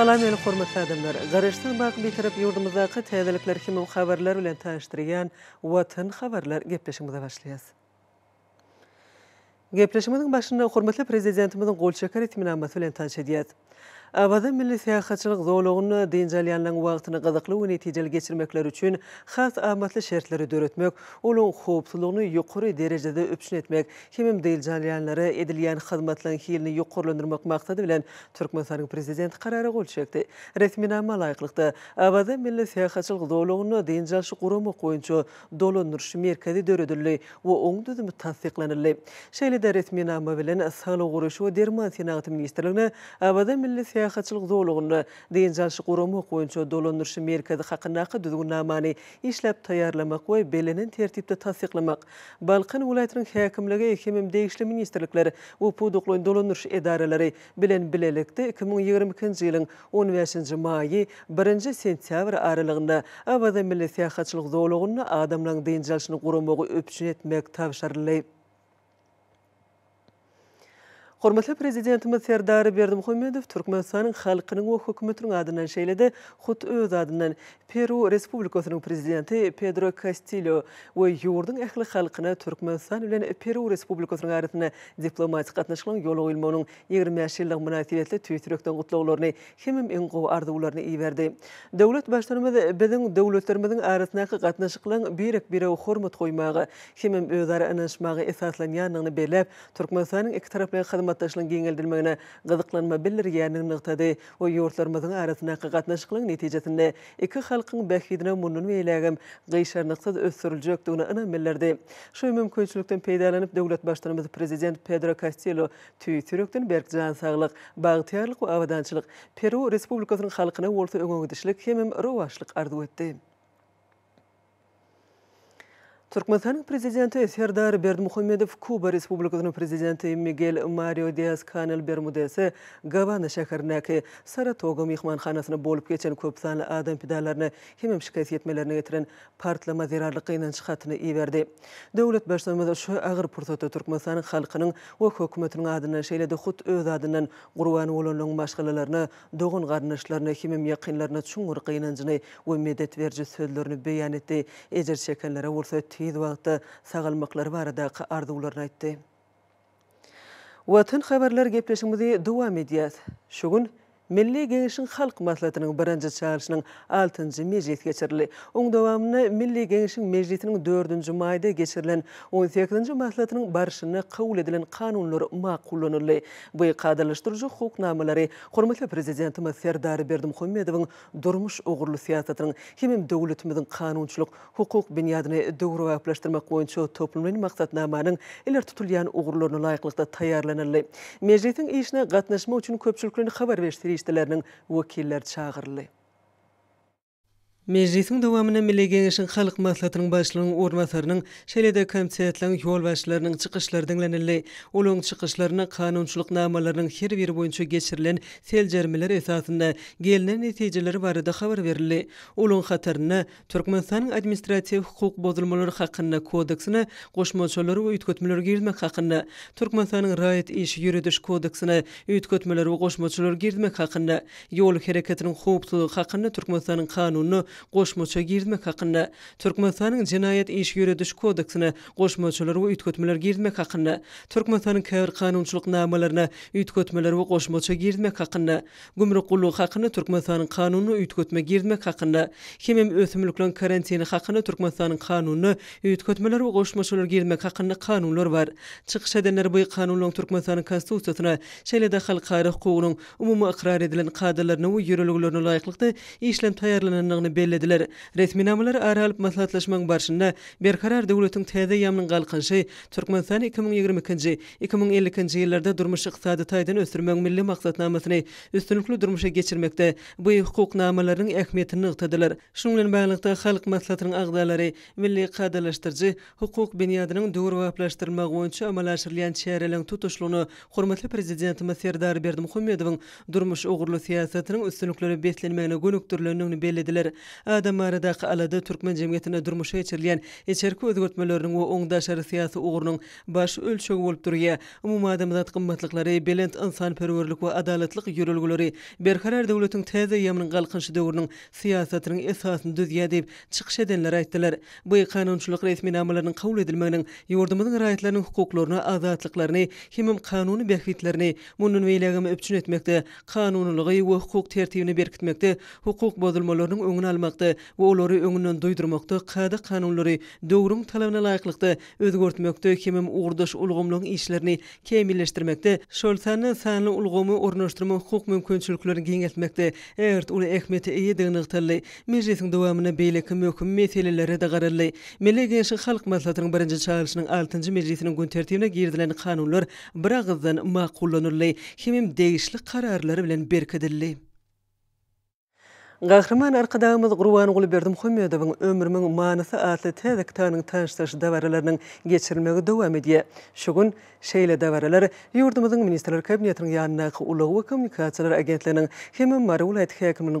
Salam eli hormatly adamlar, garaşdan baq bir tarap yurdumuzda qı täzelikler kimi xabarlar bilen taýşdyrýan watan xabarlar gepleşmäge başlaýas. Gepleşmäniň başynda hormatly prezidentimiziň golçakary tämin amaty bilen taýşdyrýat. Abada milli siyasatçylyk zowlugyny denjalyanlaryň wagtyny gadaqly we netijeli geçirmekler üçin has amatly şertleri döretmek, ulun howpsuzlygyny ýokary derejede etmek, kimim denjalyanlary edilýän hyzmatlaryň hilini ýokarlandyrmak maksady bilen Türkmenistanyň prezidenti karary gol çekdi. Resmi nama laýyklykda Abada milli siyasatçylyk zowlugyny denjal şu guruma goýunçu Dolon Nurşy merkezi döredildi we oňdudym tassyklanyldy. Şeýle-de resmi nama bilen Sağlyk Guruşy we Dermatologiýa ministrligine Abada milli саяхатчылык зоологун э, дыйынчанчык урамы боюнча долондурш меркези хакындагы түзгүннаманы наманы даярламак ва беленин тертипте тасдикламак балкын вилоятынын хакимлиги хемим дегишли министрликтер упу дуклун долондурш идаралары билен билеликте 2022 жылдын 15 майы 1 сентябрь аралығында абада милли саяхатчылык адамның адамларның дыйынчанчык урамы өпчүн Hormatly prezidentimiz serdar Berdimuhamedov Türkmenistanın halkynyň we hökümetiniň adynan şeýledi, hut öz adynan Peru Respublikasynyň prezidenti Pedro Castillo we ýurdun ähli halkyna Türkmenistan bilen Peru Respublikasynyň diplomatik gatnaşyklaryň ýol goýulmagynyň 25 ýyllyk iň gowy Döwlet gatnaşyklaryň hormat goýmagy, özara hyzmatdaşlygyň giňeldilmegine gyzyklanma bildirýänini nygtady. O ýurtlarymyzyň arasyna gatnaşyklygyň netijesinde iki halkyň bähidine munun welägim gyşarnyksyz ösürüljekdigini ana millerdi. Şu mümkinçilikden peýdalanyp döwlet başdanymyz prezident Pedro Castillo tüýtürükden berjan saglyk, bagtyarlyk we awadançylyk Peru Respublikasynyň halkyna wurtu öňüňe gidişlik hemem rowaşlyk arzuwetdi. etdi. Türkmenistan prezidenti Serdar Berdimuhammedow Kuba Respublikasynyň prezidenti Miguel Mario Diaz Canel Bermudesi Gavana şäherindäki Saratoga mehmanxanasyny bolup geçen köp sanly adam pidalaryny hem şikayet etmelerini getiren partlama zerarlygy bilen çykatyny iýerdi. Döwlet başlanmada şu agyr pursatda Türkmenistanyň halkynyň we hökümetiniň adynyň şeýlede hut öz adynyň gurban bolanlaryň maşgalalaryny, dogun garnaşlaryny hem ýakynlaryny çuňur gynanjyny we medet berji sözlerini beýan etdi. Ejer şäkellere bolsa шейд уақытта сағалмақлар барыда ардуларын айтты. Ватын хабарлар кеплешімізде дуа едеді. шүгін Milli Gengişin Xalq Maslatının birinci çağırışının 6-cı mecit geçirili. Onun devamını Milli Gengişin mecitinin 4-cü mayda geçirilen 18-cı maslatının barışını qaul edilen kanunları maqullanırlı. Bu qadalıştırıcı xoq namaları Xormatlı Prezidentimiz Serdari Berdim Xumedovın durmuş uğurlu siyasatının himim dövlütümüzün kanunçuluk hukuk binyadini doğru vaplaştırmak boyunca toplumlin maqsat namanın iler tutulyan uğurlarını layıqlıqda tayarlanırlı. işine министрлерінің өкілдері шақырылды Mejlisin dowamyna millegen işin halk maslahatynyň başlygynyň ormasarynyň şeýlede kämsiýetliň ýol başlarynyň çykyşlary diňlenildi. Olaryň çykyşlaryna kanunçylyk namalarynyň her biri boýunça geçirilen seljermeler esasynda gelinen netijeleri barada habar berildi. Olaryň hatarynda Türkmenistanyň administratiw hukuk bozulmalary hakynda kodeksine goşmaçylary we ýetgötmeler girmek hakynda, Türkmenistanyň raýat iş ýürüdiş kodeksine ýetgötmeler we goşmaçylary girmek hakynda, ýol hereketiniň howpsuzlygy hakynda Türkmenistanyň kanunyny qoşmoça girdmə qqında Turkmasanın cinayət iş yürü düş kodaksına qoşmoçlar bu ütkotmələr girdmə qqında Turkmasanın kəvr qanunçuluk namalarına ütkotmələr bu qoşmoça girdmə qqında gümrü qullu qqında Turkmasanın qanunu ütkotmə girdmə qqında kimim ötümlüklən karantini qqında Turkmasanın qanunu ütkotmələr bu qoşmoçlar girdmə qqında qanunlar var çıxış edənlər bu qanunlun Turkmasanın konstitusiyasına şeylə də xalq qarı hüququnun ümumi iqrar edilən qaydalarına və yürürlüklərinə layiqlıqda bellediler. Resmi namalar aralyp maslahatlaşmanyň barşynda berkarar döwletiň täze ýamnyň galkanşy Türkmenistan 2022 2050-nji ýyllarda durmuş ykdysady taýdan ösürmek milli maksatnamasyny üstünlükli durmuşa geçirmekde bu hukuk namalarynyň ähmiýetini ýetdiler. Şoň bilen halk maslahatynyň agdalary milli kadrlaşdyrjy hukuk binýadynyň döwür waplaşdyrma goýunça amalaşyrylan çäreleň tutuşlugyny hormatly prezidentimiz Serdar Berdimuhammedowyň durmuş ogurly siýasatynyň üstünlükleri beslenmegine gönükdirilenini bellediler. adamlar da qalada türkmen jemgetine durmuşa geçirilen içerki özgörtmelerinin we oňda şary siyasi ugrunyň baş ölçegi bolup durýar. Umumy adamlar gymmatlyklary, belent insan perwerlik we adalatlyk ýörelgileri berkarar döwletiň täze ýemiň galkynçy döwrüniň siýasatynyň esasyny düzýär diýip çykyş edenler aýtdylar. Bu kanunçylyk resmi namalaryny kabul edilmegiň ýurdumyň raýatlarynyň hukuklaryny, azatlyklaryny, himim kanuny berkitlerini munun weýlegi üçin etmekde, kanunlygy we hukuk tertibini berkitmekde, hukuk bozulmalarynyň öňüne bilmekte ve olori öngünden duydurmakte kady kanunlary doğrun talavna laýyklykda özgörtmekte kimim uğurdaş ulgumluğun işlerini kemilleştirmekte şöltanlı sanly ulgumu ornaştırma hukuk mümkinçiliklerini giňeltmekde eğer ulu ekmeti iyi dığnı tarlı meclisin devamına beylik meselelere de gararlı mele genşi halk maslatın barınca çağırışının altıncı meclisinin gönterteyine girdilen kanunlar bırakızdan kimim değişli kararlar kararlar kararlar Gahriman arkadağımız Gruvan oğlu berdim Xumedov'un ömrümün manası atlı tezik tanın tanıştaşı davaralarının geçirilmeği devam ediyye. Şugun şeyle davaralar yurdumuzun ministerler kabiniyatının yanına ulu ulu ulu ulu ulu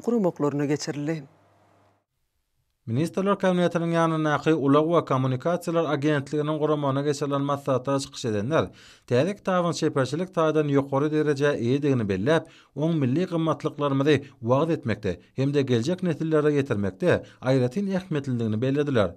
ulu ulu ulu ulu Ministerler kabinetinin yanına naqi ulaq we kommunikasiýalar agentliginiň guramana geçilen maslahatlar çykyş edenler täzelik taýdan şeýperçilik taýdan ýokary derejä ýetdigini bellep, oň milli gymmatlyklarymyzy wagt etmekde hem de geljek netijelere ýetirmekde aýratyn ähmetliligini bellediler.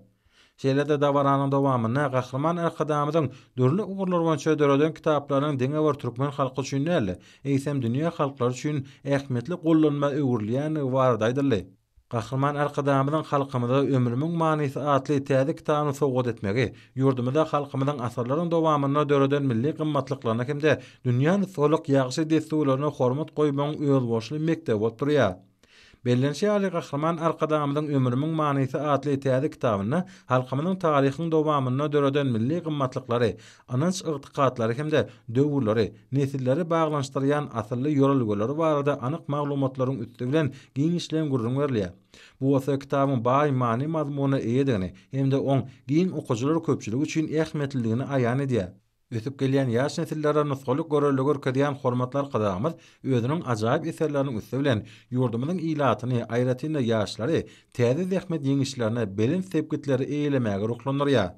Şeýle de dawaranyň dowamyna gahrman arkadamyň durly ugurlar we çöderden kitaplaryň diňe wer türkmen halky üçin näle, eýsem dünýä halklary üçin ähmetli gollanma öwrüliýän wara Gahrman arkadamyň halkymyza ömrümiň manysy atly täzik taýyny sowgut etmegi, ýurdumyza halkymyň asarlaryň dowamyna döredän milli gymmatlyklaryna kimde dünýäni soluk ýagşy diýip hormat goýmagy ölwüşli mekdep bolup durýar. Bellen şeýle gahrman arkada amdan ömrümiň manysy atly täze kitabyny, halkymyň taryhyny dowamyna milli gymmatlyklary, anaç ýygtykatlary hemde döwürleri, netilleri baglanşdyrýan atly ýörelgeleri barada anyk maglumatlaryň üstü bilen giň işlen Bu wasa kitabyň baý Mani mazmuny ýetdirýär hemde oň giň okujylar köpçüligi üçin ähmetliligini Ayan edýär. ötüp gelýän ýaş netillere nusgulyk görerlik örkedýän hormatlar gadamyz özüniň ajaýyp eserlerini üstü bilen ýurdumynyň ilatyny aýratyny ýaşlary täze zähmet ýeňişlerine belin sebitleri eýlemäge ruklanýar.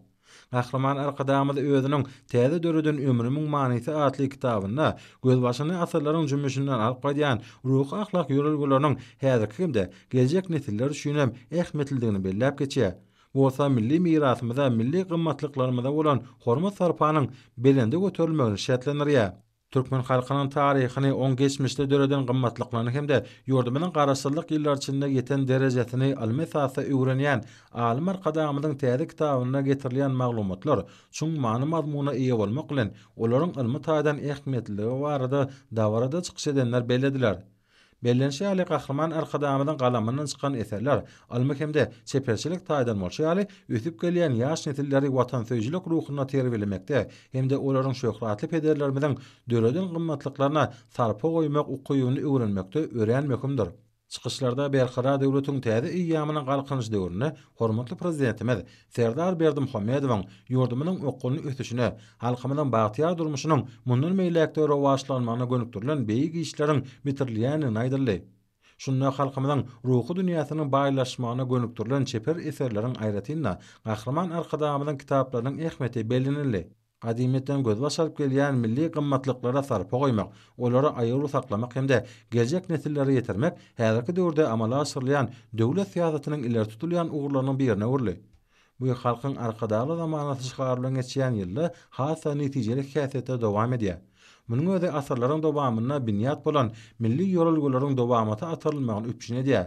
Ahraman Arqadamyz özüniň täze döredin ömrümiň manysy atly kitabynda göz başyny asyrlaryň jümüşinden alyp gaýan ruh ahlak ýörelgileriniň häzirki kimde geljek netiller üçin hem ähmetlidigini Bolsa milli mirasymyza, milli gymmatlyklarymyza bolan hormat sarpanyň belende götürilmegini şertlenýär. Türkmen halkynyň taryhyny, on geçmişde döreden gymmatlyklaryny hemde de bilen garaşsyzlyk ýyllar içinde ýeten derejesini almasy öwrenýän alim arkadaşymyň täze kitabyna getirilýän maglumatlar şu manyny mazmuna iyi bolmak bilen olaryň ilmi taýdan ähmiýetli we warda dawrada bellediler. Bellenşi ali qahraman arkada amadan qalamanın çıkan eserler almak hemde çepeçilik taydan bolşi ali ütüp gelen yaş netilleri vatan söyjilik ruhuna terbiylemekte hemde olaryň şöhratly pederlerimiň döredin gymmatlyklaryna sarpa goýmak ukuýyny öwrenmekde öwrenmekdir. çıkışlarda Berkara devletin tədi iyyamına qalqınç devrini hormatlı prezidentimiz Serdar Berdim Hamedvan yurdumunun okulunu ötüşünü, halkımının bahtiyar durmuşunun munun meylekti ora vaşlanmanı gönüktürlün beyi giyişlerin bitirliyini naydirli. Şunna halkımının ruhu dünyasının baylaşmanı gönüktürlün çepir eserlerin ayrıtiyy ayrıtiyy ayrıtiyy ayrıtiyy ehmeti belinili. Kadimetten göz başa salıp milli qammatlıklara sarpa koymak, olary ayırı saklamak hemde gelejek nesillerä yetirmek, häzirki döwürde amala aşyrlyan döwlet fiadatynyň iler tutulýan uğurlaryny bir ýere urly. Bu gün halkyň arkada aly zamanaty çykarlyga çyýan ýyllar, haça netijeli kiyafete dowam edýe. Mundyň özi bolan milli ýorulgularyň dowamaty aýtrylmagy üçin ýe.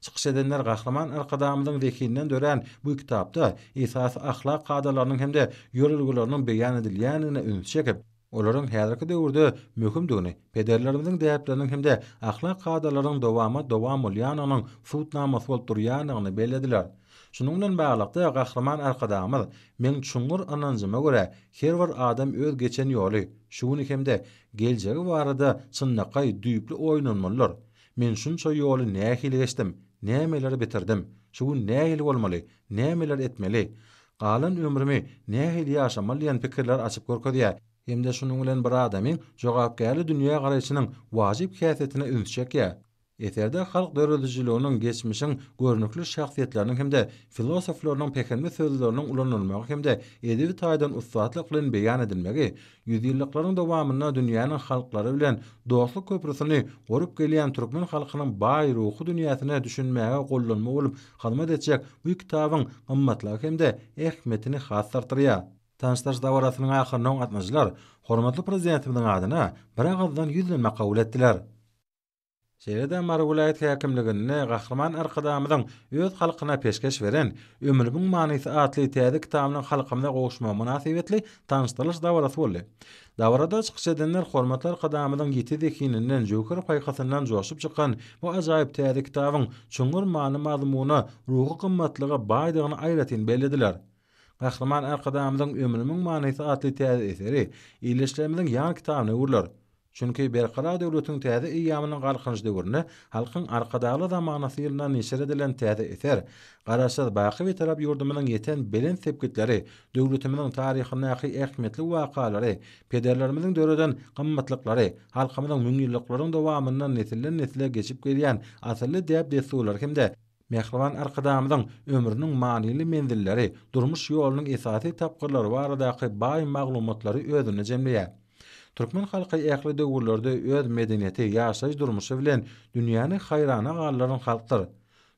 çıkış edenler gahraman arkadamının zekinden dören bu kitapta esas ahlak kadalarının hem de yol beyan edilyanına ünlü çekip, Olaryň häzirki döwürde möhüm döwne, pederlerimiziň däpleriniň hem-de ahlak gadalarynyň dowamy dowam bolýanynyň sutnama sol durýanyny bellediler. Şunyň bilen baglykda gahraman arkadaşymyz men çuňur ananjyma görä her bir adam öz geçen ýoly, şuňy hem-de geljegi barada çynnaqay düýüpli oýnanmalar. Men şunça ýoly nähili geçdim, nämeleri bitirdim? Şu gün näheli bolmaly? Nämeler etmeli? Galan ömrümi näheli ýaşamaly diýen pikirler açyp görkedi. hem şunun bilen bir adamyň jogapkärli dünýä garaýşynyň wajyp käsetini ünsjek ýa. Eterde halk dörülücülüğünün geçmişin görünüklü şahsiyetlerinin hem de filosoflarının pekenmi sözlerinin ulanılmağı hem de edivi taydan ustahatlıklarının beyan edilmeği, yüzyıllıkların devamına dünyanın halkları bilen doğaslı köprüsünü korup geliyen Türkmen halkının bay ruhu dünyasına düşünmeye kullanma olup hizmet edecek bu kitabın ammatlığı hem de ehmetini hasartırıya. Tanıştaş davarasının ahırına atmacılar, hormatlı prezidentimizin adına bir ağızdan yüzlenme kavul ettiler. Şeýlede margulayat Gulaýat häkimliginde gahrman arkadaşymyň öz halkyna peşkeş beren Ömürbüň manysy atly täze kitabyny halkymyna goşma munasibetli tanıştyrylyş dawrasy boldy. Dawrada çykyş edenler hormatly arkadaşymyň ýetidekinden jökür paýkasyndan joşup çykan bu ajaýyp täze kitabyň çuňur many mazmuny ruhy gymmatlygy baýdygyny aýratyn bellediler. Gahrman arkadamyň Ömürbüň manysy atly täze eseri, ýeleşlerimiň ýa kitabyny urlar. Çünkü Berqaraw döwletini täze ýaýamynyň galgynyň ýerine halkyň da dagly damanyndan neşer edilen täze eser, garaşsyz baýaky tarap ýurdumyň ýetän bilen sebäpkitleri döwletimiziň taryhyna haýyş etmekli waka. Peddelerimiziň döwründen gymmatlyklary, halkyň müň ýyllyk dowamynyň dowamından netle geçip giden asyly diýip deseýler, kimde. de mehrwan ömrüniň mendilleri, durmuş ýolunyň esasy tapgyrlary we aradaky baý maglumatlary Türkmen halkı ekli dövürlerde öz medeniyeti yaşayış durmuşu bilen dünyanın hayrana ağırların halktır.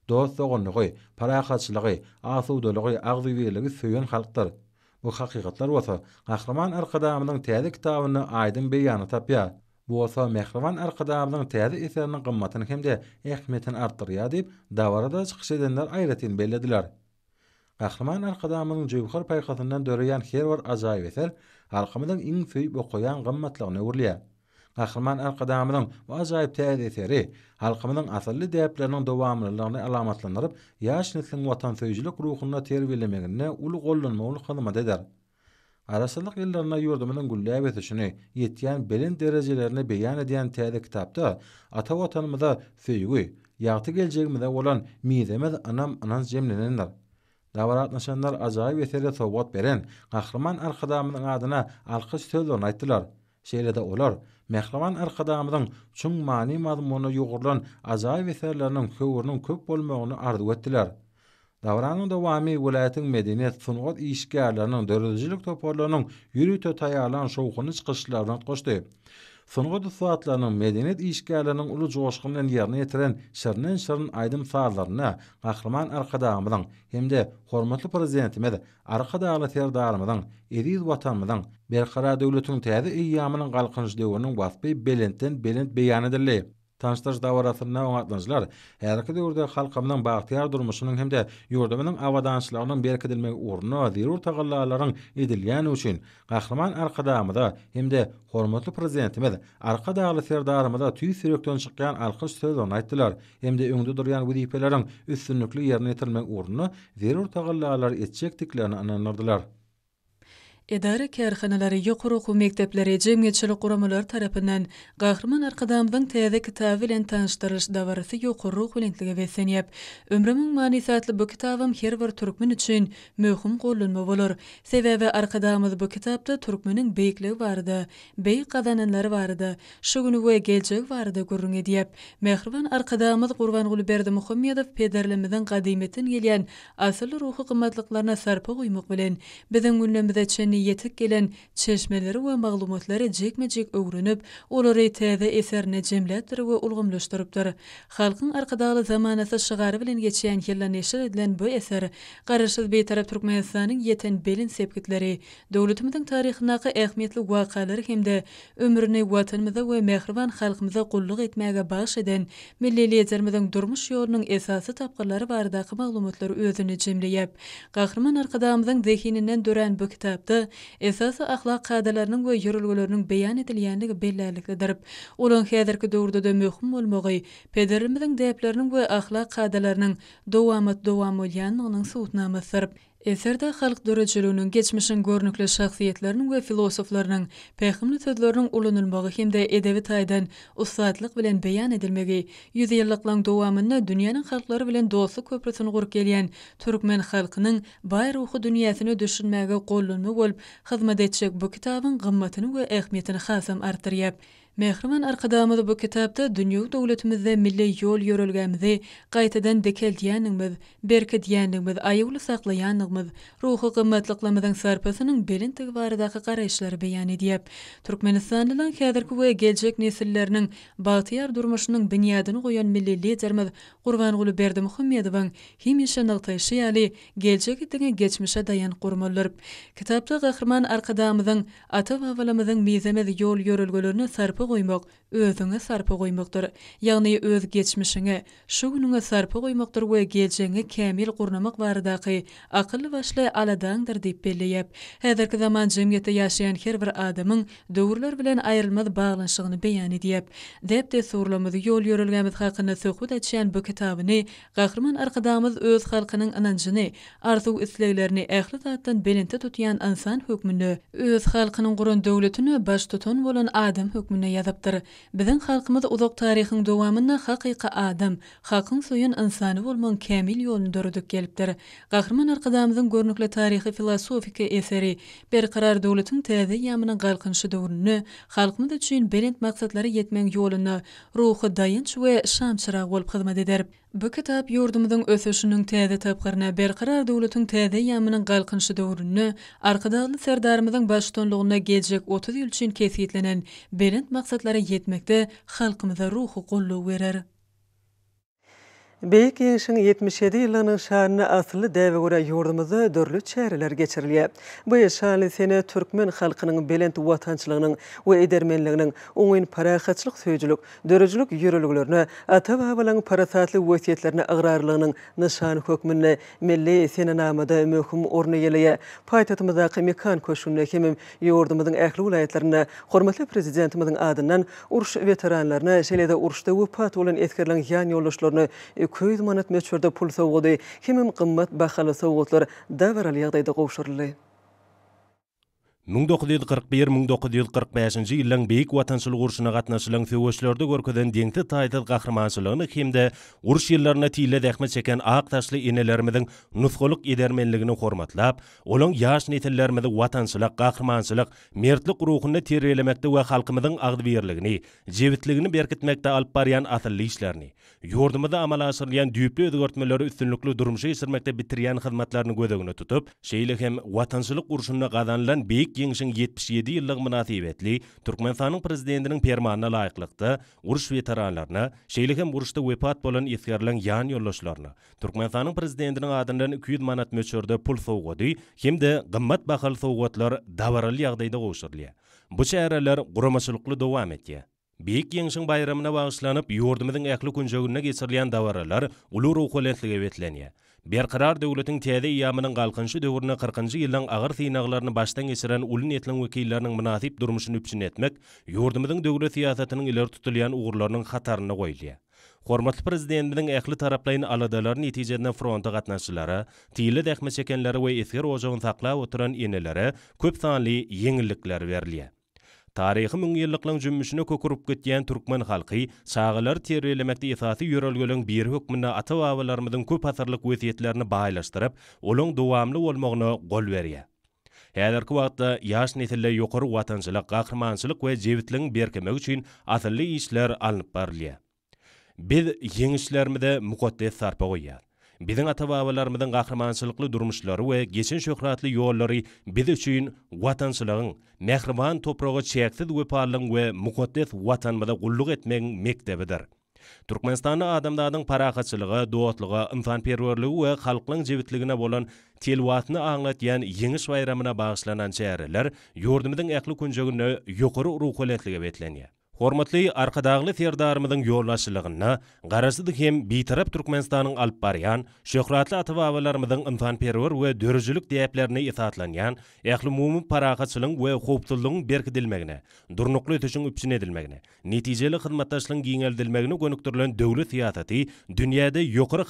Doğut doğunluğu, para akatçılığı, asu doluğu, suyun halktır. Bu haqiqatlar olsa, Akraman Erkadamının tezi kitabını aydın bir tapya. Bu olsa, Mekraman Erkadamının tezi eserinin kımmatını hem de ekmetini arttırıya deyip, davara da çıkış edenler ayretin bellediler. Akraman Erkadamının cüvkır paykasından dörüyen her var halkamadan iň söý bokoyan gymmatlygyny öwrüli. Gahrman bu we ajaýyp täzeleri halkamynyň asly däplerini dowamlylygyny alamatlandyryp, ýaşnykly watan söýjilik ruhuna terbiýelemegine uly gollanma uly kynama däder. Arasalyk ýyllaryna ýurdumyň gullaby täşini ýetýän bilen derejelerini beýan edýän täze kitapda ata watanymyza söýgü, ýagty geljegimde bolan mizemiz anam anans jemlenendir. Davarat nasanlar ajaýyp eseri sowgat beren gahrman arkadamynyň adyna alkyş sözlerini aýtdylar. Şeýle olar. Mehriban arkadamynyň çuň mani mazmuny ýogurlan ajaýyp eserleriniň köwürüniň köp bolmagyny arzu etdiler. Davranyň davami welaýatyň medeniýet sunugat işgärleriniň dörüjilik toparlanyň ýürüte taýýarlan şowkuny çykyşlaryna Sonra da suatlarının medeniyet işgalarının ulu coşkunlığın yerine yetiren şerinin şerinin aydın sağlarına kakırman arka dağımıdan hem de hormatlı prezidentimiz arka dağlı terdağımıdan eriz vatanımıdan belkara devletin tezi iyi yamının kalkıncı devrinin vasfı belentten belent beyan edirli. taşdaş dawaratyna oňatlanjylar. Häzirki urda halkamdan baýtyar durmuşynyň hem-de ýurdumynyň awadanşlygynyň berkidilmegi urunu zerur tagallalaryň edilýän üçin gahrman arkadamyda hem-de hormatly prezidentimiz arkadaly serdarymyda tüý sürekden çykýan alkyş sözüni aýtdylar. Hem-de öňde durýan wezipeleriň üstünlikli ýerine ýetirmek tagallalar etjekdiklerini ananlardylar. Edara kerhanalary, ýokuruw we mektepler, rejim geçişlik guramalar tarapindan Gahryman Arkadamyň täze kitaby bilen tanyşdyryş dawarysy ýokurruw weňliklige wessanýap. Ömrümiň manysatly bu kitabym her bir türkmen üçin möhüm golunma bolur. Sebebi arkadamyz bu kitapda türkmeniň beýikligi bardy, beýkadanalary bardy, şu güni we geljegi bardy görýüň diýip. Mehriman arkadamyz Gurban Guly Berdi Muhymmedow pederlimiziň gadymytdan gelýän asyl ruhy gymmatlyklaryna sarpa goýmak bilen bizüň güllämiň yetik gelen çeşmeleri we maglumatlary jekmejek öwrünüp, olary täze eserine jemletdir we ulgamlaşdyrypdyr. Halkyň arkadağlı zamanasy şygary bilen geçýän hellä neşir edilen bu eser, garaşyz beýtarap türkmenistanyň yeten belin sepgitleri, döwletimiziň taryhynaky ähmiýetli wakalary hemde ömrünü watanymyza we mehriban halkymyza qullug etmäge bagyş eden milli durmuş ýolunyň esasy tapgyrlary barada maglumatlary özünü jemleýär. Gahrman arkadaşymyzyň zehininden dören bu kitapda esas ahlak kaidelerinin we yörülgelerinin beyan edilýändigi bellälikdir derip, ulun häzirki döwürde de möhüm bolmagy, pederimiziň däplerini we ahlak kaidelerini dowamat dowam bolýan onuň suwtnamasy. Eserde halk dörecülüğünün geçmişin görnüklü şahsiyetlerinin ve filosoflarının pekhimli tödlerinin ulanılmağı hem de edevi taydan ıslatlıq bilen beyan edilmegi, yüzyıllıklan doğamını dünyanın halkları bilen dostu köprüsünü gurk geliyen Türkmen halkının bayr uxu dünyasını düşünmege gollunmü gollunmü gollunmü bu bu gollunmü gollunmü gollunmü gollunmü hasam Mehriman arkadaşımızı bu kitapta dünya devletimizde milli yol yörülgämizi qaytadan dekeldiýänigimiz, berki diýänigimiz, aýyuly saklaýanygymyz, ruhy gymmatlyklamadan sarpasynyň belin tigwaradaky garaýşlary beýan edýär. Türkmenistanyň häzirki we geljek nesilleriniň bagtyar durmuşynyň binýadyny goýan milli liderimiz Gurban Guly Berdi hem ýeşe nagtaý şeýali geljek etdiň geçmişe daýan gurmalar. Kitapda gahrman arkadaşymyzyň ata-babalarymyzyň mizemedi ýol yörülgelerini sarp sarpy goýmak özüňe sarpy goýmakdyr. Ýagny öz geçmişiňe, şu günüňe sarpy goýmakdyr we geljeňe kämil gurnamak barydaky akyl başly aladandyr diýip belleýip. Häzirki zaman jemgyýete ýaşaýan her bir adamyň döwürler bilen aýrylmaz baglanşygyny beýan edýip, dep de sorlamady ýol ýörülgämiz hakyna söhbet bu kitabyny gahrman arkadamyz öz halkynyň ananjyny, arzu isleklerini ähli zatdan belinde tutýan insan hökmünü, öz halkynyň gurun döwletini baş tutan bolan adam hökmüne yazıptır. Bizin xalqımız uzoq tarixin dowamında haqiqa adam, xalqın soyun insanı bolmun kamil yolun dörüdük gelipdir. Qahrman arqadamızın görnükli tarixi filosofiki eseri bir qarar dowlatın täze yamyny galqynşy döwrünü, xalqımız üçin belent maqsadlary yetmek yolunu, ruhy dayınç we şançyra bolup xizmet ederip, Bu kitap yurdumuzun ösüşünün täze täpkirine berqarar döwletin täze ýamynyň galqynşy döwrünü, arkadan serdarymyzyň başdanlygyna geljek 30 ýyl üçin kesgitlenen berin maksatlara ýetmekde halkymyza ruhy gollaw berer. Beýik ýeňişiň 77 ýylynyň şanyna asly däwe görä ýurdumyzy dörli çäreler geçirilýär. Bu ýaşaly sene türkmen halkynyň belent watançylygynyň we edermenliginiň öňün parahatçylyk söýjülük, döreçlik ýörelgilerini, ata-babalaryň parahatly wasiýetlerini agrarlygynyň nişany hökmünde milli sene namada möhüm orny ýelýä. Paýtatymyzda kimkan köşünde kim ýurdumyzyň ähli welaýetlerini, hormatly prezidentimiziň adyndan urş veteranlaryna, şeýle-de urşda wupat bolan eskerleriň ýan ýoluşlaryny көйд манатмет шөрді пұл сауғады, хемім қымат бақалы сауғатлар дәвір әлі яғдайды қоушырлы. 1941-1945 yilning бейік vatanchilik urushini qatnashilgan fevoslarda ko'rkadan dengti taytit qahramanchiligini кемді urush yillarini тилі dahmi chekan aq tashli enelerimizin nutqoliq edermenligini hormatlab uning yosh netillarimizni vatanchilik мертлік mertlik ruhini terelemakda va xalqimizning ag'diviyerligini jevitligini berkitmakda olib borgan athilli ishlarni yordamida amal oshirilgan duyupli o'zgartmalari ustunlikli durmushi esirmakda bitirgan xizmatlarni go'dagini tutib шейлі vatanchilik beyik Türkmenistanlik yeňişiň 77 ýyllyk münasibetli Türkmenistanyň prezidentiniň permanyna laýyklykda uruş veteranlaryna, şeýle hem uruşda wepat bolan ýetgerlen ýan ýollaşlaryna, Türkmenistanyň prezidentiniň adyndan 200 manat möçürde pul sowgady, hemde gymmat bahal sowgatlar dawaraly ýagdaýda goşurly. Bu şäherler guramaçylykly dowam etdi. Biyik yengşin bayramına bağışlanıp, yordumidin ekli kuncağına geçirliyan davaralar ulu ruhu lentlige vetleniye. Bir qarar döwletiniň täze ýaýmynyň galqynçy döwrüne 40-njy ýyldan agyr synaglaryny başdan geçiren uly etlen wekillerini munasyp durmuşyny üçin etmek ýurdumyň döwlet siýasatynyň iler tutulýan ugurlarynyň hatarına goýuldy. Hormatly prezidentiniň ähli taraplaryny aladalar netijede fronta gatnaşçylary, tiýli dähme çekenleri we ýetgir ojagyny saklap oturan ýenelere köp sanly ýeňillikler berilýär. тарихи миң жылдыктын көкіріп көкүрүп кеткен қалқи, халкы сагылар терелемекте итаати йөрөлгөлүң бир hükmüne ata көп köp asırlık wesiyetlerini baylaştırıp, olun dowamlı bolmagyna gol berýär. Häzirki wagtda нетілі nesille ýokary қақырманшылық gahrymançylyk we Бидің ата-бабаларымыздың каһарманчылыклы дурмышлары ва кечен шөһрәтле юллары биз өчен ватансылыгын, мәхрибан топрагы чексиз вепарлыгын ва мукаддес ватанымызда гуллук этмәгән мектебидер. Turkmenistanyň adamlaryň parahatçylygy, dowatlygy, insanperwerligi we halkyň jewitligine bolan telwatyny aňlatýan ýeňiş bayramyna bagşlanan şäherler ýurdumyň ähli Hormatly arkadagly serdarymyzyň ýollaşylygyna garasydych hem bitarap Türkmenistanyň alyp barýan şöhratly atawalaryymyzyň insanperwer we dörüjülük däplerini itatlanýan ählumumy parahatçylyň we howpsuzlygyň berkidilmegine, durnukly ötüşiň ділмегіне, edilmegine, netijeli hyzmatdaşlygyň giňeldilmegine gönükdirilen döwlet siýasaty dünýäde ýokary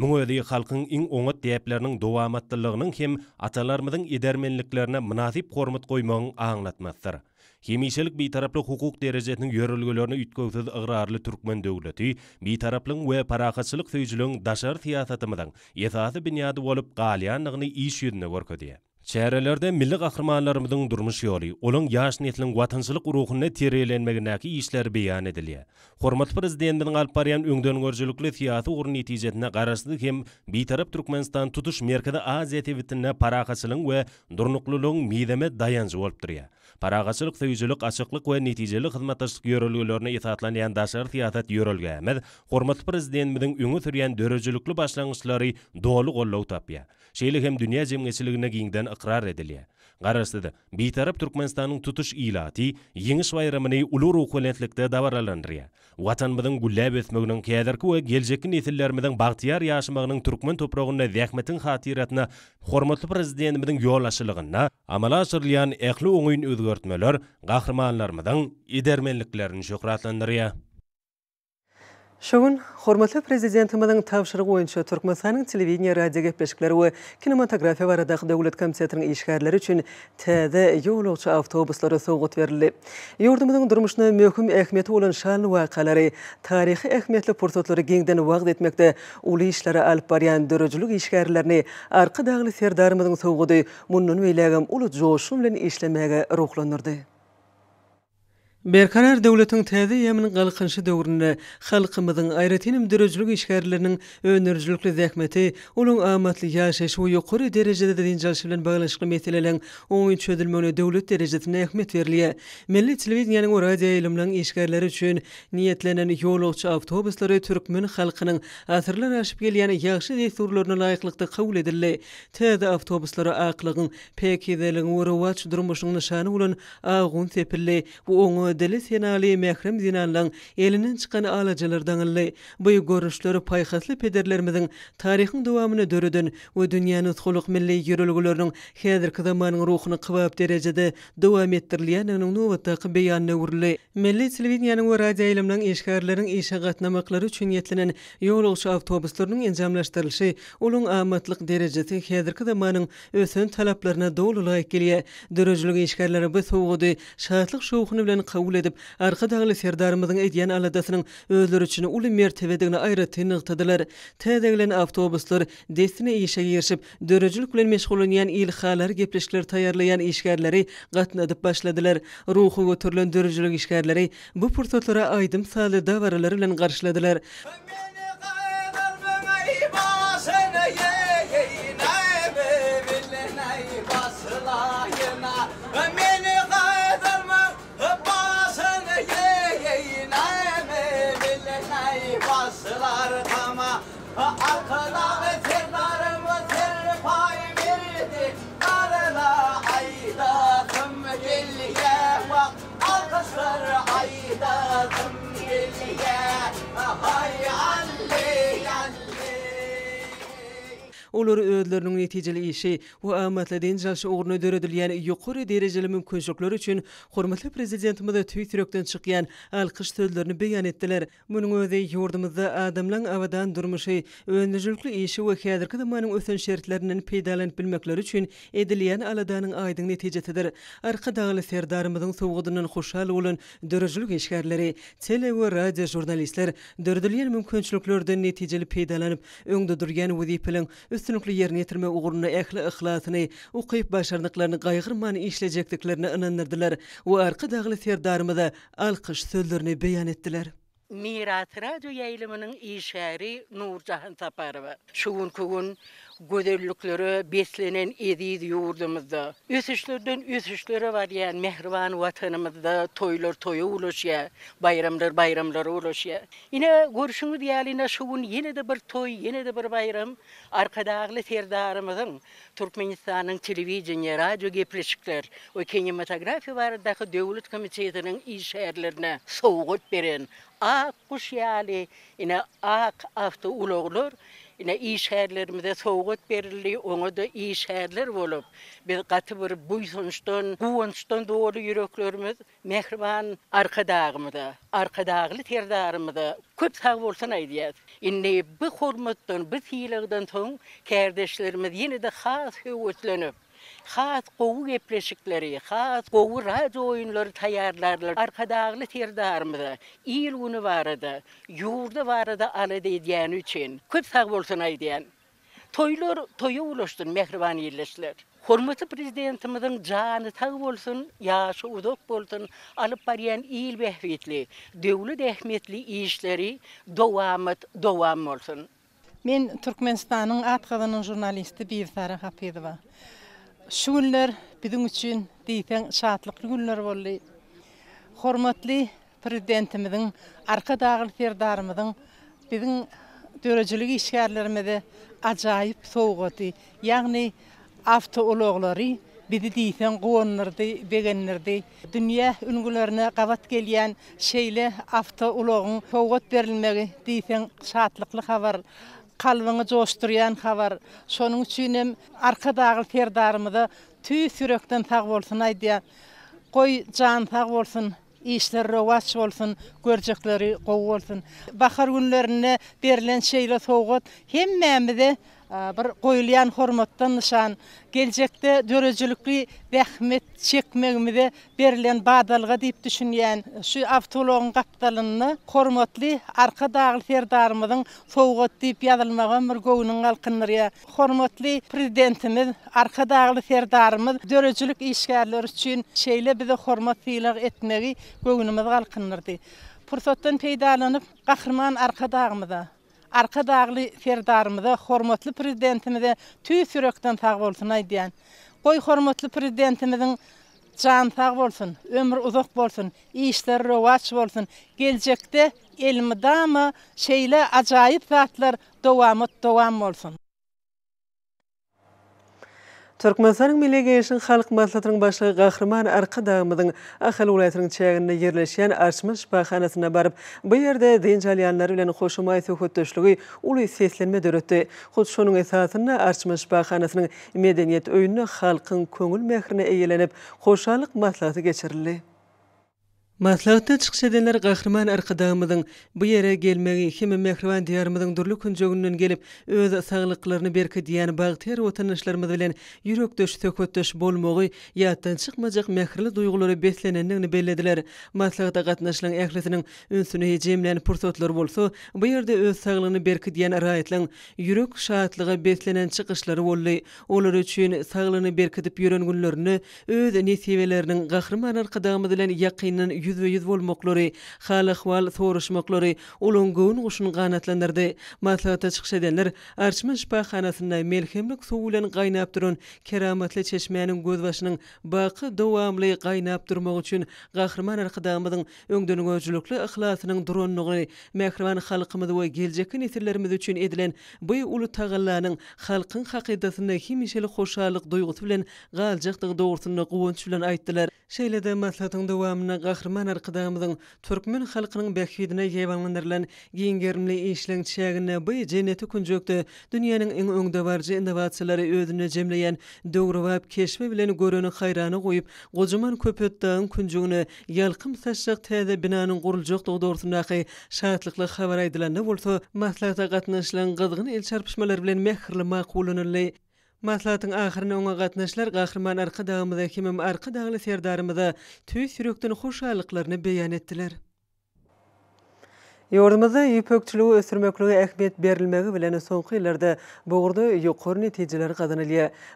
Müňeli halkyň iň oňat diýeplerini dowamatdylygynyň hem atalarmyzyň edermenliklerine münasip hormat goýmagyň aňlatmazdyr. Hemişelik bitaraplyk hukuk derejesiniň ýörülgelerini ýitgeýsiz ygrarly türkmen döwleti, bitaraplyk we paraqatçylyk söýjüliň daşar siýasatymyň esasy binýady bolup galyanlygyny iş ýüzüne görkezdi. Şäherlerde milli gahrmanlarymyzyň durmuş ýoly, olaryň ýaş netliň watanjylyk uruhyny terelenmegindäki işler beýan edilýär. Hormat prezidentiniň Alparyan öňden görjülükli tiýatry urun netijesine garaşdy hem bitarap Türkmenistan tutuş merkezi Aziýa TV-sinde we durnuklulyk meýdeme daýanjy bolup durýar. Paragaçylyk täýjilik, açyklyk we netijeli hyzmatdaşlyk ýörelgilerini ýetatlanýan daşary tiýatry ýörelgämiz, hormat prezidentimiziň öňe türýän dörejilikli başlangyçlary doly gollaw tapýar. шейлік һәм дүния җәмгыятьчелегенә киңдән икрар эдилә. Гарасыды, бейтарап Түркменстанның тутыш илати, еңиш байрамыны улур укуләтлектә даварландырыя. Ватаныбыздың гүлләп үсмәгенең кәдерке вә гелҗекнең нәселләребезнең бахтияр яшымагының түркмен топрагында зәхмәтен хатиратына, хөрмәтле президентыбыздың юллашылыгына, амала ашырылган әхле уңын үзгәртмәләр, гахрыманларыбыздың идәрменлекләрен шөһрәтләндерә. Şu gün hormatly Prezidentymyň tapşyrygy bilen Türkmenstanyň telewizion we radio gepleşikleri we kinematografiýa wara degişli döwlet komitetiniň işgärleri üçin TD ýolguç awtobuslara söwğet berildi. Ýurdumyzyň durmuşynda möhüm ähmiýeti bolan şäher we galalaryň taryhy ähmiýetli pursatlary gändän wagtyt etmekde, uly işleri albarýan durujluk işgärlerini arka daňly serdarymyň söwğetidi, munun welegem uly joşum bilen işlemäge Berkarar dövletin tədi yemin qalqınşı dövrünü xalqımızın ayrətinim dürüzlük işgərlərinin önürüzlüklü zəhməti olun amatlı yaşayış və yuqarı dərəcədə dədin jalşıblən bağlaşqı metilələn 13 çödülmönü dövlet dərəcəsində əhmət verliyə Milli Televiziyanın o radiya ilimlən işgərləri üçün niyetlənən yolokçı avtobusları Türkmün xalqının asırlar aşıb geliyyən yaxşı zəhsurlarına layıqlıqda qavul edilli tədi avtobusları aqlıqın pekidəlin uğruvaç durmuşun nişanı dili senali mehrim zinanlan elinin çıkan alacalar illi. bu yorruşları paykaslı pederlerimizin tarihin duvamını dörüdün ve dünyanın tukuluk milli yürülgülörünün hedir kıdamanın ruhunu kıvap derecede duvam ettirliyan anu nu vataqı beyanna urli Milli Silviniyanın ve radya ilimlan işgarlarların işagat namakları çün yetlinin yol olu avtobuslarının ulun amatlıq derecesi hedir kıdamanın ötün talaplarına dolu laik gelye dörü bu soğudu dörü dörü kabul edip, arka dağlı serdarımızın aladasının özler üçünü uli mertebedigini ayrı tenniqtadılar. Tadaglan avtobuslar destine işe girişip, dörücülükle meşgulunyan ilxalar gepleşkler tayarlayan işgarlari qatnadıp başladılar. Ruhu götürlön dörücülük işgarlari bu pürsatlara aydım sali davaralarilin qarşladılar. olary özlerining netijeli işi we ammatla denjalsy ogruny döredilýän ýokary derejeli mümkinçilikler üçin hormatly prezidentimiz Twitter-dan çykýan alqış sözlerini beýan etdiler. Munyň özi ýurdumyzda adamlaryň awadan durmuşy, öňüjlükli işi we häzirki zamanyň ösen şertlerinden peýdalanyp bilmekler üçin edilýän aladanyň aýdyň netijesidir. Arka dağly serdarymyzyň sowgudynyň hoşal bolan döredilýän işgärleri, tele we radio jurnalistler döredilýän mümkinçiliklerden netijeli peýdalanyp öňde durgan wezipiň üst tünükli yerini yetirme uğruna ehli ıxlatını u qiyib başarnıqlarını qayğırmanı işləcəkdiklərini ınandırdılar u arqa dağlı ferdarımı da alqış beyan etdilər. Mirat radio yayılımının işəri Nurcahın taparı. Şuğun gözellikleri beslenen ediydi yurdumuzda. Ösüşlerden ösüşleri var yani mehrivan vatanımızda toylar toyu uluş ya, bayramlar bayramlar uluş ya. Yine görüşünü diyalina şu gün yine de bir toy, yine de bir bayram. Arkadağlı terdarımızın Turkmenistan'ın televizyonu, radyo gepleşikler, o kinematografi var daki devlet komitetinin işerlerine soğut beren. Ak kuş ak avtu uluğulur. ne iş şehirlerimize sowgat berildi oňa da iş şehirler bolup bir gatı bir buýsunçdan guwançdan dowry ýüreklerimiz mehriban arkadağymyda arkadağly terdarymyda köp sag bolsun aýdyat inne bu hormatdan bi siýlagdan soň kardeşlerimiz ýene-de has höwetlenip Xat qowu gepleşikleri, xat qowu радио oyunlar tayarlarlar. Arkadağlı terdarmıda, il unu varada, yurda varada ala de diyan üçün. Kut sağ bolsun ay diyan. Toylar, toya ulaştın mehriban yerleşler. Hormatı prezidentimizin canı tağı bolsun, yaşı uzak bolsun, alıp bariyan il behvetli, devlet ehmetli işleri Мен Туркменстанның Хапидова. şu günler bizim için diýsen şatlyklı günler boldy. Hormatly prezidentimiziň arka dagyl ferdarymyzyň bizim döwletçilik işgärlerimizde ajaýyp sowgaty, ýagny awto ulaglary bizi diýsen gowanlardy, begenlerdi. Dünýä üngülerine gawat gelýän şeýle awto ulagyň sowgat berilmegi diýsen şatlyklı habar. kalbyny joşdyrýan habar. Şonuň üçin hem arka dagyl terdarymyda tüý sürekden tag bolsun aýdýa. Goý jan tag bolsun. işler rowaç bolsun, görjekleri gow bolsun. Bahar günlerinde berilen şeýle sowgat hemmämizi bir goýulýan hormatdan nişan geljekde döreçilikli rahmet çekmegimde berilen badalga diýip düşünýän şu awtologyň gapdalyny hormatly arka dağıl ferdarymyň sowgat diýip ýazylmagyn bir goýunyň galkynyry hormatly prezidentimiz arka dağıl ferdarymyz döreçilik işgärleri üçin şeýle bize hormat fiýlig etmegi goýunymyz galkynyrdy Pursatdan peýdalanyp gahrman arka dağmyda arka dağlı ferdarımıza, hormatlı prezidentimize tüy sürekten sağ olsun aydiyan. Koy hormatlı prezidentimizin can sağ olsun, ömür uzak olsun, işler rovaç olsun. Gelecekte elmi dama şeyle acayip zatlar devamı devam olsun. Türkmenistan'ın milli geçişin halk maslahatının başlığı Gahrman Arqa Dağımızın Ahal Ulaytırın çayına yerleşen Arşmış Bahanasına barıp bu yerde dinç aliyanlar bilen hoşumay sohbet düşlüğü uly seslenme dörötü. Hut şonun esasında Arşmış Bahanasının medeniyet öyünü halkın köngül mehrine eğlenip hoşalık maslahatı geçirildi. Maslahatda çıxış edenler qahraman bu ýere gelmegi Himi mehriban diýarmyň durlu künjegünden gelip öz saglyklaryny berki diýen bagtyr watanlaryşlarymyz bilen ýürek döş töketdiş bolmagy ýatdan çykmajak mehirli duýgulary beslenenligini bellediler. Maslahatda gatnaşylan ähliniň ünsüni hejimlen pursatlar bolsa, bu ýerde öz saglygyny berki diýen raýatlaryň ýürek şahatlygy beslenen çykyşlary bolly, olary üçin saglygyny berkidip ýören günlerini öz nesiweleriniň qahraman arqadamy bilen ýakynyň yüz ve yüz bolmoqlary, halaqwal soruşmoqlary ulun gowun guşun qanatlandyrdy. Maslahata çykyş edenler Arçman şpahanasynda melhemlik suw bilen gaýnap duran keramatly çeşmäniň göz başynyň baqy dowamly gaýnap durmagy üçin gahrman arkadaşymyň öňdünüň özlükli ihlasynyň duranlygy mehriban halkymyz we geljek nesillerimiz üçin edilen bu ulu tagallanyň halkyň haqydasyna himişeli hoşallyk duygusy bilen galjakdygy dogrusyny gowunç bilen aýtdylar. Şeýle Şeýlede maslahatyň dowamyna gahrman arkadamyň türkmen halkynyň bäkhidine ýewanlandyrylan giňgerimli işleň çägini bu jeneti günjökde dünýäniň iň öňde barjy innowasiýalary özüne jemleýän dogry we keşme bilen görüni haýrany goýup, gojuman köpötdäň günjüğini ýalqym saçlyk täze binanyň guruljak dogdorsynaky şahatlykly habar aýdylanda bolsa, maslahatda gatnaşylan gyzgyn el çarpışmalar bilen mehirli maqulunyň Maslahatın ahirini ona qatnaşlar qahirman arqa dağımıza kimim arqa dağlı serdarımıza tüy sürüktün xoşalıklarını beyan ettiler. Yordumuzda ýöpökçiligi ösürmekligi ähmiýet berilmegi bilen soňky ýyllarda bu gurda ýokary netijeler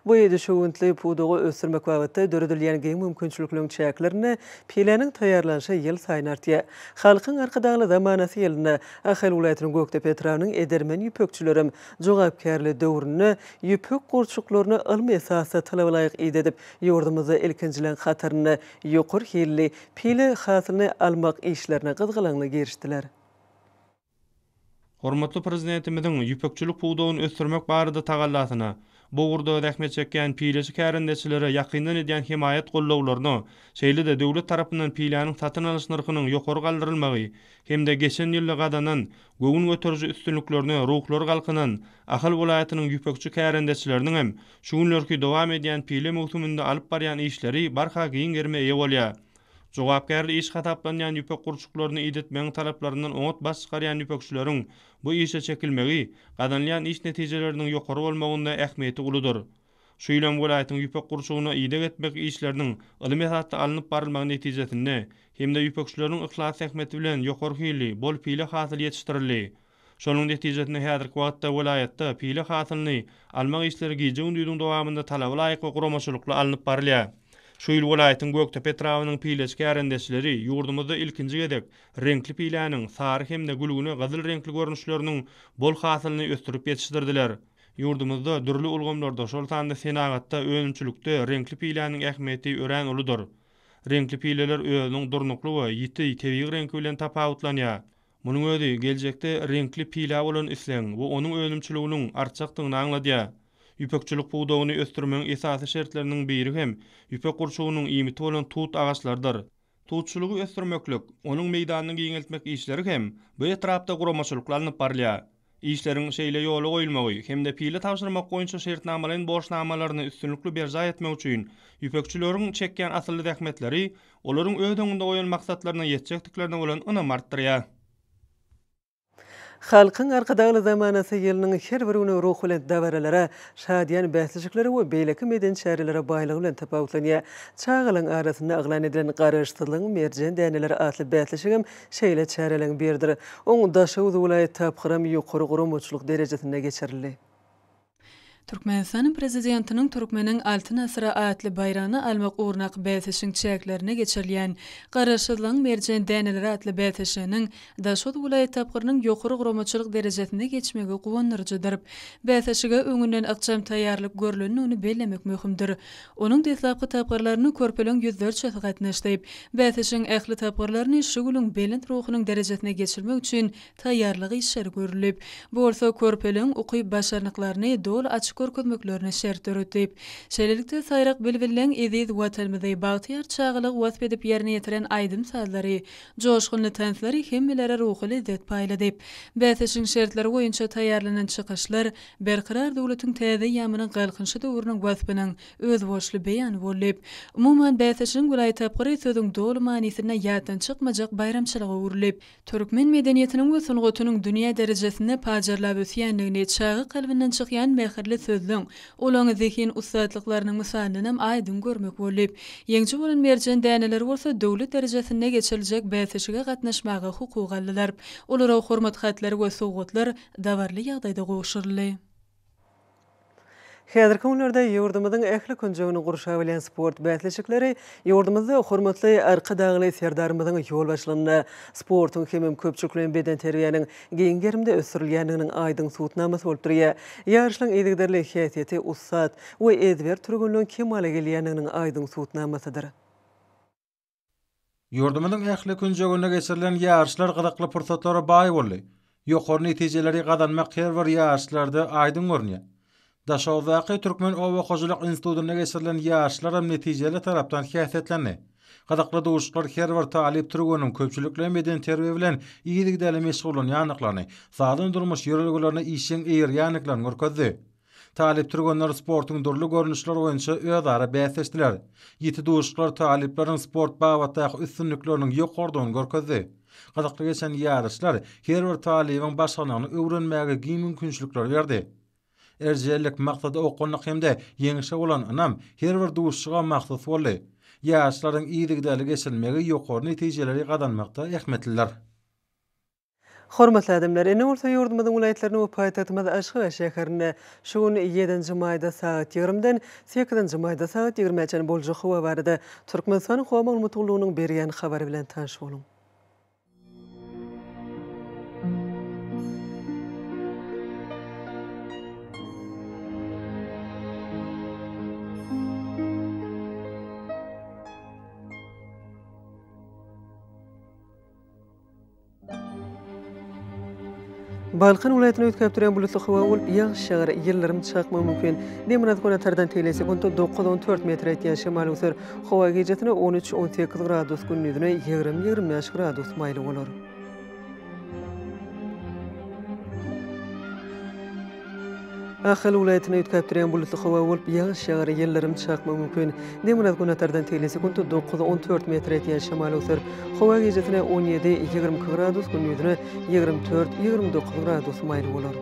Bu ýerde şu wuntly pudugy ösürmek wagtynda döredilýän geň mümkinçiliklerini çäklerini pilanyň taýýarlanyşy ýyl sayn artýar. Halkyň arkadaşlygy zamanasy ýylyny Ahal welaýatynyň Gökde Petrawynyň edermen ýöpökçilerim jogapkärli döwrünü ýöpük gurçuklaryny ilmi esasda talaplaýyk edip yordumuzy ilkinjilen hatyryny ýokary hilli pili hatyny almak işlerine gydgylanly girişdiler. Hormatly prezidentimizin ýüpekçilik puwdugyny ösdürmek barada tagallasyna, bu gurda rahmet çekýän piýleşi kärindeçilere ýakyndan edýän himayat gollawlaryny, şeýle-de döwlet tarapyndan piýlanyň satyn alyş narhynyň ýokary galdyrylmagy hem-de geçen ýylda gadanan gowun ötürji üstünliklerini ruhlar galkynyň Ahal vilayatynyň ýüpekçi kärindeçileriniň hem şu günlerki dowam edýän piýle möhümünde alyp barýan işleri barha giň germeýe Jogapkärli iş xataplanyan yani yüpek kurçuklarını idit men talaplarından onot bas çıkar bu işe çekilmegi, qadanlayan iş neticelerinin yoqor olmağında ähmiýeti uludyr. Şu ýylan welaýatyň yüpek kurçugyna ýetdirip etmek işleriniň ilmi hatda alınıp barylmak netijesinde hemde de yüpekçilerin ihlas bilen yoqor hyýly bol pili hasyl ýetirilýär. Şonuň netijesinde häzirki wagtda welaýatda pili hasylny almak işleri gijeň ýurdun dowamynda talaply ýa-da gromaçylykly alınıp barylýar. Şu ýyl welaýatyň Göktepe trawynyň pileçki arendeçileri ýurdumyzda ilkinji gedek renkli pilanyň sary hemde gülgüni gyzyl renkli görnüşleriniň bol hasylyny ösdürip ýetişdirdiler. Ýurdumyzda dürli ulgamlarda şol taýda senagatda öňçülükde renkli pilanyň ähmiýeti örän uludyr. Renkli pileler öňüň durnukly we ýiti tebiň renki bilen tapawutlanýar. Munyň öýdi gelejekde renkli pila bolan isleň we onuň öňçülüginiň artjakdygyny aňladýar. Üpökçülük buğdawyny östürmeň esasy şertleriniň biri hem üpek gurşuwynyň iýmiti bolan tut agaçlardyr. Tutçuluğu östürmeklük, onun meydanını giyineltmek işleri hem bu etrapta kuramaçılıklarını parlaya. İşlerin şeyle yolu koyulmağı, hem de pili tavşırmak koyunca şehirtnamaların namalarını üstünlüklü berza etme uçuyun. Yüpökçülörün çekken asıllı dekmetleri, onların ödönünde oyan maksatlarına yetecektiklerine olan ını marttırıya. Xalqın arqadaqlı zamanası yılının xer bir unu ruhu ilan davaralara, şadiyan bəhsləşiklərə və beyləki meydan şəhərlərə bayılıq ilan təpavutlaniyə, çağılın arasında ağlan edilən qarışdırılın mercan dəyənələrə atlı bəhsləşikəm şəylə çəhərələn birdir. Onun daşı uzu ulayı tapqıram yuqqırı qorum uçluq dərəcəsində geçərlili. Türkmenistan'ın prezidentinin Türkmen'in altın asıra ayetli bayrağını almak uğurnaq beltişin çiçeklerine geçirilen Qarışırlı'nın mercen denilir atli beltişinin Daşot Gula etapkırının yokuruk romaçılık derecesinde geçmege kuvanırıcıdır. Beltişiga öngünlen akçam tayarlık görlünün onu bellemek mühümdür. Onun detlapkı tapkırlarını korpelin yüzdör çatak etnaşlayıp, beltişin ehli tapkırlarını işli gülün belin ruhunun derecesine geçirilmek için tayarlığı işarlığı işarlığı işarlığı işarlığı işarlığı işarlığı işarlığı şükür kutmuklarını şer törütüp. Şelilikte sayraq bilbilen eziz vatalmızı bağıtıyar çağılıq vasf edip yerine yetiren aydın sazları, coşkunlu tansları himmelere ruhul izzet payladip. Bəsəşin şertleri oyunca tayarlanan çıqışlar, berkırar dövlətin təzi yamının qalqınşı dövrünün vasfının öz boşlu beyan volib. Umuman bəsəşin gulay tapqiri sözün dolu manisine yatan çıqmacaq bayramçılığı urlib. Türkmen medeniyetinin ve sunğutunun dünya derecesine pacarla vüsiyenliğine çağı kalbinden çıqyan mehirli sözlüň, olany zehin ussatlyklarynyň müsaadynam aýdym görmek bolup, ýeňçi bolan merjen däneler bolsa döwlet derejesinde geçiljek bäsişige gatnaşmagy hukuk alýarlar. hormat hatlary we sowgatlar dawarly ýagdaýda Hedir kunlarda yurdumuzun ehli kunjuğunu qurşa bilen sport bätleşikleri yurdumuzda hormatly arqa dağlı serdarımızın yol sportun hemem köpçüklen beden terbiýanyň geňgerimde ösürilýäniniň aýdyň suwtnamasy bolup durýar. Ýarşlyň edigderli häsiýeti ussat we edwer turgunlygyň kemale gelýäniniň aýdyň suwtnamasydyr. Yurdumuzun ehli kunjuğuna geçirilen ýarşlar gyzykly pursatlara baý boldy. Ýokary netijeleri gazanmak her bir Daşa vaqi Türkmen Ova Qoşuluk Institutuna geçirilen yarışlar hem taraptan taraftan kiyasetlendi. Qadaqla doğuşlar her bir talip turgunun köpçülükle meden terbiye bilen iyilik dele meşgulun yanıqlarını, sağlam durmuş yörelgularını işin eyir yanıqlarını görkezdi. Talip turgunlar sportun durlu görünüşler oyunça öyadara bäsetdiler. Yiti doğuşlar taliplerin sport bawatda üstünlüklerinin yoqordun görkezdi. Qadaqla geçen yarışlar her talibin başlanğını öwrenmäge giyim mümkinçlikler verdi. erjellik maqsady oqunlyk hemde yeňişe bolan anam her bir duşşyga maqsad boldy. Ýaşlaryň iýdigdeli geçilmegi ýokary netijeleri gadanmakda ähmetliler. Hormatly adamlar, ene orta ýurdumyň ulaýatlaryny we paýtatmady aşgy we şäherini şuň 7-nji maýda saat 20-den 8-nji maýda saat 20-çe boljak howa barada Türkmenistan howa maglumatlarynyň bergen habary bilen tanış boluň. Balkan ulaýatyny ýetgäp duran bulutly howa bolup ýagyş şäher ýyllarym çykmak mümkin. Demirat gona tardan telesi 19-14 şemal usur. Howa gejetini 13-18 gradus günnüdine 20-25 gradus maýly bolar. Ahal ulaýatyny ýetkäpdirýän bulutly howa bolup ýaş ýagyry ýerlerim çakma mümkin. Demirat günatardan telesi gün 9-14 metr etýän şamal öter. Howa gezetine 17-20 gradus, 24-29 gradus maýly bolar.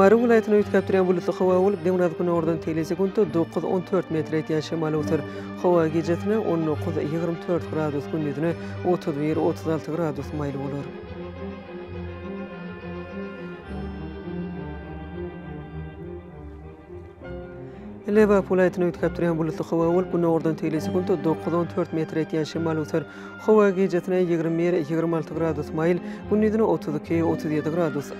Mary ulaýatyny ýetkäpdirýän bulutly howa bolup demirat günatardan telesi gün 9-14 metr Howa 19-24 gradus, 31-36 bolup demirat telesi 9-14 metr Howa gezetine 19-24 gradus, 31-36 gradus maýly bolar. Eleva pulaytyny ýetgäp durýan bu howa bolup, bunda ordan 9.4 metr etýän şemal uter. Howa gejetine 20 26 gradus mail, bunda 32 37 gradus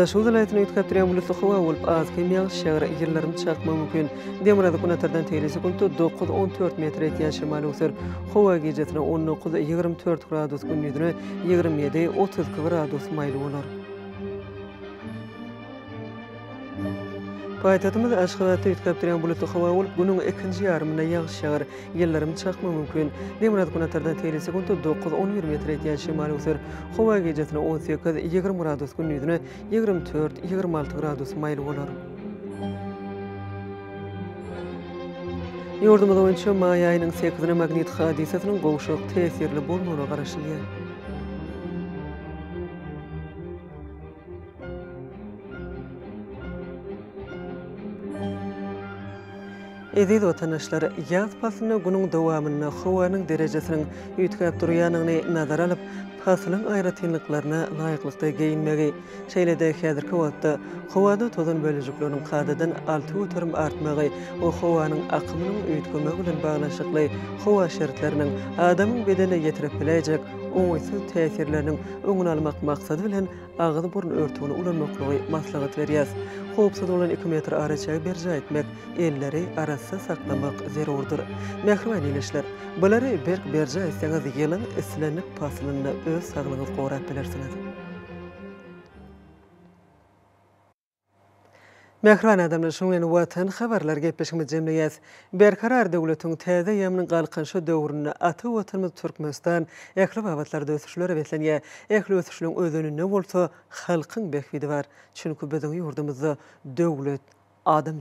Da şuzul aýtyn ýetgäp bu lutuk howa bolup az kimiýär şäher ýerlerini çakmak mümkin. Demirada gunatardan teýrisi gunty 9-14 metr etýän şimal ýöser. Howa gejetine 19-24 gradus gündüzüne 27-30 gradus maýly bolar. Paýtatymyz aşgabatda ýetgäp durýan bu lutu hawa bolup, buniň ikinji ýarmyna ýagşy şäher ýerlerimiz çakmak mümkin. Demirat günatardan teleski gunda 9-10 metre ýa-da şimal ýöser. Hawa gejetine 18-20° gunyňyzyna 24-26° maýyl bolar. Ýurdumyzda 10 maýa ýylynyň 8-nji magnit hadisatynyň gowşuk täsirli bolmagyna garşy Ezid vatandaşlar, yaz pasyny gunyň dowamyny howanyň derejesiniň ýetgäp durýanyny nazar alyp, hasılın ayrıtınlıklarına layıklıkta geyinmeği. Şeyle de hedir ki tozun bölücüklünün qadadın altı o Xovanın akımının üytkümü gülün bağlaşıklı, Xova şeritlerinin adamın bedeli yetirip bilecek, oysuz təsirlərinin öngün almaq maqsadı bilən ağızı burun örtüğünü veriyaz. 2 metr arıçağı bir etmək, elləri arası saqlamaq zər ordur. Məhrumən ilişlər, bələri bərk bir öz sağlığınız qorat bilirsiniz. Mehran adamla şunun vatan xabarlar gepeşimi jemleyiz. Berkarar dövlətin təzə yemin qalqınşı dövrünə atı vatanımız Türkmenistan əhli vəvatlar dövüşlərə vətlənə əhli vətlərin özünün nə bolsa xalqın bəxvidi var. Çünki bizim yurdumuzda dövlət adam